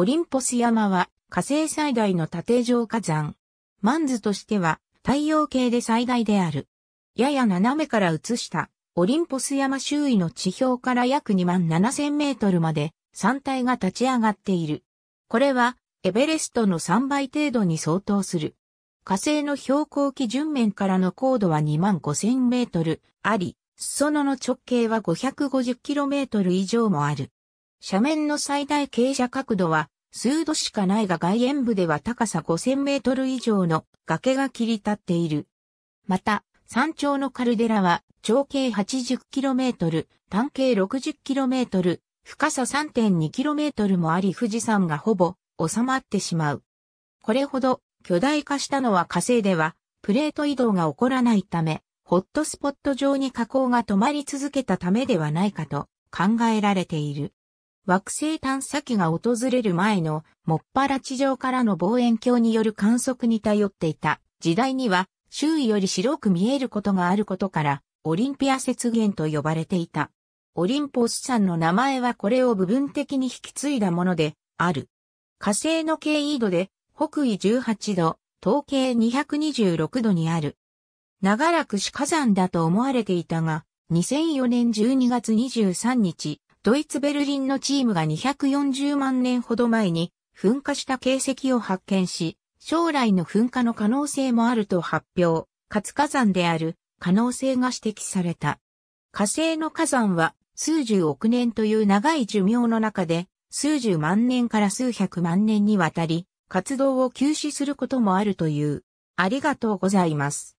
オリンポス山は火星最大の縦状火山。マンズとしては太陽系で最大である。やや斜めから映したオリンポス山周囲の地表から約2万7000メートルまで山体が立ち上がっている。これはエベレストの3倍程度に相当する。火星の標高基準面からの高度は2万5000メートルあり、裾野の直径は5 5 0キロメートル以上もある。斜面の最大傾斜角度は数度しかないが外縁部では高さ5000メートル以上の崖が切り立っている。また、山頂のカルデラは長径 80km、単径 60km、深さ 3.2km もあり富士山がほぼ収まってしまう。これほど巨大化したのは火星ではプレート移動が起こらないため、ホットスポット上に火口が止まり続けたためではないかと考えられている。惑星探査機が訪れる前のもっぱら地上からの望遠鏡による観測に頼っていた時代には周囲より白く見えることがあることからオリンピア雪原と呼ばれていた。オリンポス山の名前はこれを部分的に引き継いだものである。火星の経緯度で北緯18度、東経226度にある。長らく死火山だと思われていたが、2004年12月23日、ドイツ・ベルリンのチームが240万年ほど前に噴火した形跡を発見し、将来の噴火の可能性もあると発表、活火山である可能性が指摘された。火星の火山は数十億年という長い寿命の中で数十万年から数百万年にわたり活動を休止することもあるという。ありがとうございます。